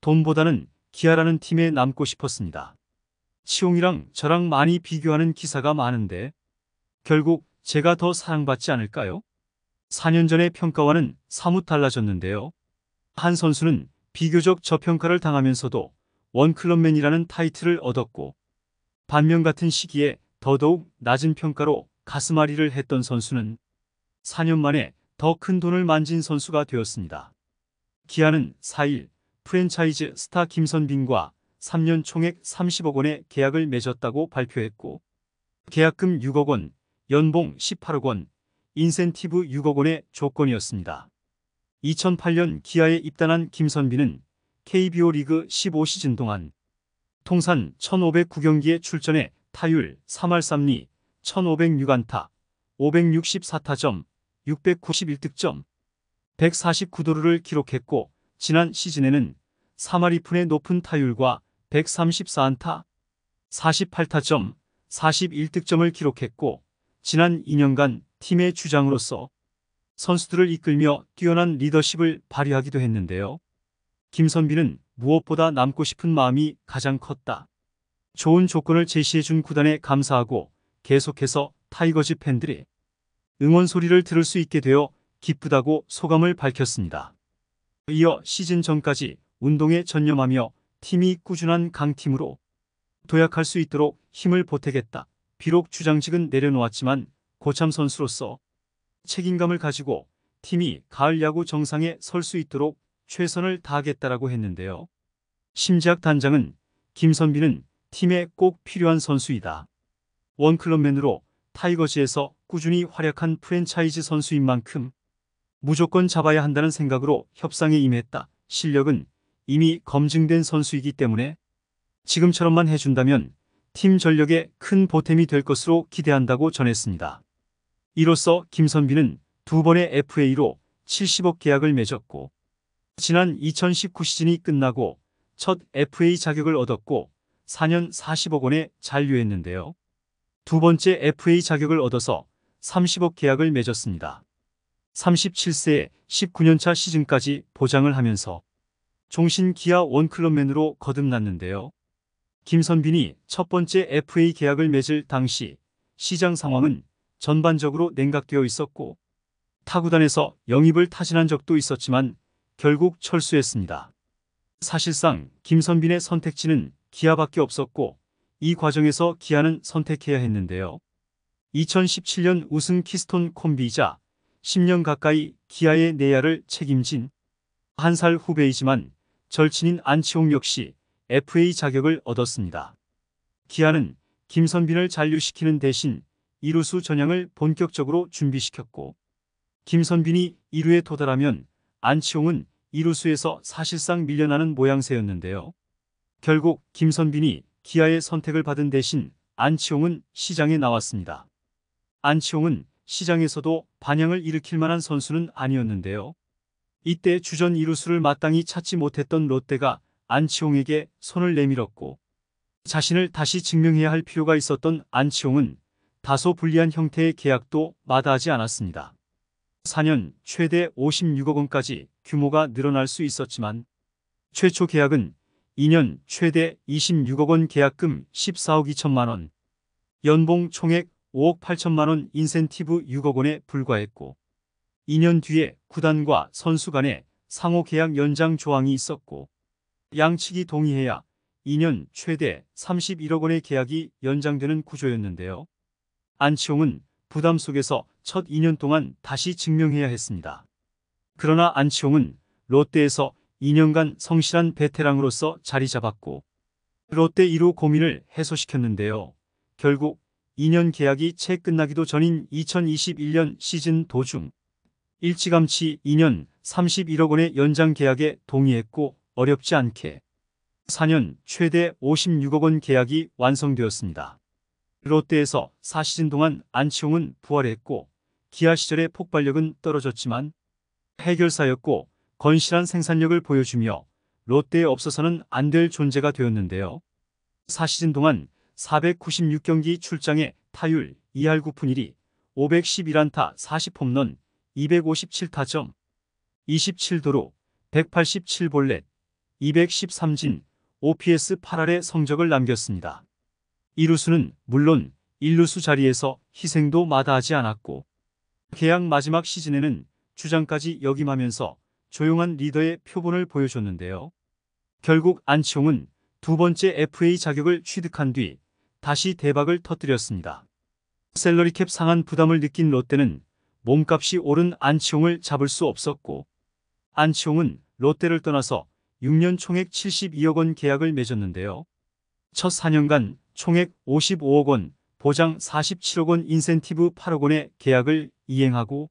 돈보다는 기아라는 팀에 남고 싶었습니다. 치홍이랑 저랑 많이 비교하는 기사가 많은데 결국 제가 더 사랑받지 않을까요? 4년 전의 평가와는 사뭇 달라졌는데요. 한 선수는 비교적 저평가를 당하면서도 원클럽맨이라는 타이틀을 얻었고 반면 같은 시기에 더더욱 낮은 평가로 가슴앓이를 했던 선수는 4년 만에 더 큰 돈을 만진 선수가 되었습니다. 기아는 4일 프랜차이즈 스타 김선빈과 3년 총액 30억 원의 계약을 맺었다고 발표했고 계약금 6억 원, 연봉 18억 원, 인센티브 6억 원의 조건이었습니다. 2008년 기아에 입단한 김선빈은 KBO 리그 15시즌 동안 통산 1,509경기에 출전해 타율 3할 3리, 1,506안타, 564타점, 691득점, 149도루를 기록했고 지난 시즌에는 사마리푼의 높은 타율과 134안타, 48타점, 41득점을 기록했고 지난 2년간 팀의 주장으로서 선수들을 이끌며 뛰어난 리더십을 발휘하기도 했는데요. 김선비는 무엇보다 남고 싶은 마음이 가장 컸다. 좋은 조건을 제시해준 구단에 감사하고 계속해서 타이거즈 팬들이 응원 소리를 들을 수 있게 되어 기쁘다고 소감을 밝혔습니다. 이어 시즌 전까지 운동에 전념하며 팀이 꾸준한 강팀으로 도약할 수 있도록 힘을 보태겠다. 비록 주장직은 내려놓았지만 고참 선수로서 책임감을 가지고 팀이 가을 야구 정상에 설 수 있도록 최선을 다하겠다라고 했는데요. 심지학 단장은 김선비는 팀에 꼭 필요한 선수이다. 원클럽맨으로 타이거즈에서 꾸준히 활약한 프랜차이즈 선수인 만큼 무조건 잡아야 한다는 생각으로 협상에 임했다. 실력은 이미 검증된 선수이기 때문에 지금처럼만 해준다면 팀 전력에 큰 보탬이 될 것으로 기대한다고 전했습니다. 이로써 김선비는 두 번의 FA로 70억 계약을 맺었고 지난 2019 시즌이 끝나고 첫 FA 자격을 얻었고 4년 40억 원에 잔류했는데요. 두 번째 FA 자격을 얻어서 30억 계약을 맺었습니다. 37세 19년차 시즌까지 보장을 하면서 종신 기아 원클럽맨으로 거듭났는데요. 김선빈이 첫 번째 FA 계약을 맺을 당시 시장 상황은 전반적으로 냉각되어 있었고 타구단에서 영입을 타진한 적도 있었지만 결국 철수했습니다. 사실상 김선빈의 선택지는 기아밖에 없었고 이 과정에서 기아는 선택해야 했는데요. 2017년 우승 키스톤 콤비이자 10년 가까이 기아의 내야를 책임진 한 살 후배이지만 절친인 안치홍 역시 FA 자격을 얻었습니다. 기아는 김선빈을 잔류시키는 대신 2루수 전향을 본격적으로 준비시켰고 김선빈이 1루에 도달하면 안치홍은 2루수에서 사실상 밀려나는 모양새였는데요. 결국 김선빈이 기아의 선택을 받은 대신 안치홍은 시장에 나왔습니다. 안치홍은 시장에서도 반향을 일으킬 만한 선수는 아니었는데요. 이때 주전 이루수를 마땅히 찾지 못했던 롯데가 안치홍에게 손을 내밀었고 자신을 다시 증명해야 할 필요가 있었던 안치홍은 다소 불리한 형태의 계약도 마다하지 않았습니다. 4년 최대 56억 원까지 규모가 늘어날 수 있었지만 최초 계약은 2년 최대 26억 원 계약금 14억 2천만 원, 연봉 총액 5억 8천만 원 인센티브 6억 원에 불과했고 2년 뒤에 구단과 선수 간의 상호 계약 연장 조항이 있었고 양측이 동의해야 2년 최대 31억 원의 계약이 연장되는 구조였는데요. 안치홍은 부담 속에서 첫 2년 동안 다시 증명해야 했습니다. 그러나 안치홍은 롯데에서 2년간 성실한 베테랑으로서 자리 잡았고 롯데 1호 고민을 해소시켰는데요. 결국 2년 계약이 채 끝나기도 전인 2021년 시즌 도중 일찌감치 2년 31억 원의 연장 계약에 동의했고 어렵지 않게 4년 최대 56억 원 계약이 완성되었습니다. 롯데에서 4시즌 동안 안치홍은 부활했고 기아 시절의 폭발력은 떨어졌지만 해결사였고 건실한 생산력을 보여주며 롯데에 없어서는 안 될 존재가 되었는데요. 4시즌 동안 496경기 출장에 타율 2할 9푼 1리 511안타 40홈런 257타점 27도로 187볼넷 213진 OPS 8할의 성적을 남겼습니다. 1루수는 물론 1루수 자리에서 희생도 마다하지 않았고 계약 마지막 시즌에는 주장까지 역임하면서 조용한 리더의 표본을 보여줬는데요. 결국 안치홍은 두 번째 FA 자격을 취득한 뒤 다시 대박을 터뜨렸습니다. 셀러리캡 상한 부담을 느낀 롯데는 몸값이 오른 안치홍을 잡을 수 없었고 안치홍은 롯데를 떠나서 6년 총액 72억 원 계약을 맺었는데요. 첫 4년간 총액 55억 원, 보장 47억 원 인센티브 8억 원의 계약을 이행하고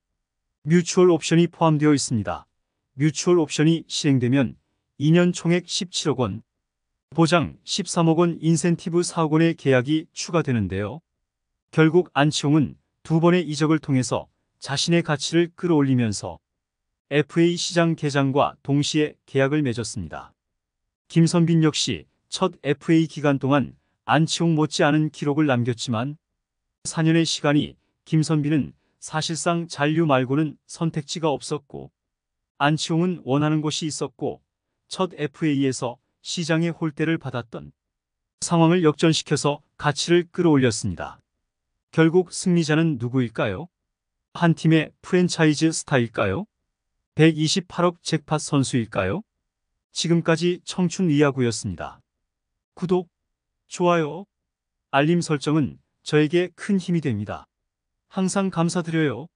뮤추얼 옵션이 포함되어 있습니다. 뮤추얼 옵션이 실행되면 2년 총액 17억 원, 보장 13억 원 인센티브 4억 원의 계약이 추가되는데요. 결국 안치홍은 두 번의 이적을 통해서 자신의 가치를 끌어올리면서 FA 시장 개장과 동시에 계약을 맺었습니다. 김선빈 역시 첫 FA 기간 동안 안치홍 못지않은 기록을 남겼지만 4년의 시간이 김선빈은 사실상 잔류 말고는 선택지가 없었고 안치홍은 원하는 곳이 있었고 첫 FA에서 시장의 홀대를 받았던 상황을 역전시켜서 가치를 끌어올렸습니다. 결국 승리자는 누구일까요? 한 팀의 프랜차이즈 스타일까요? 128억 잭팟 선수일까요? 지금까지 청춘 이야구였습니다. 구독, 좋아요, 알림 설정은 저에게 큰 힘이 됩니다. 항상 감사드려요.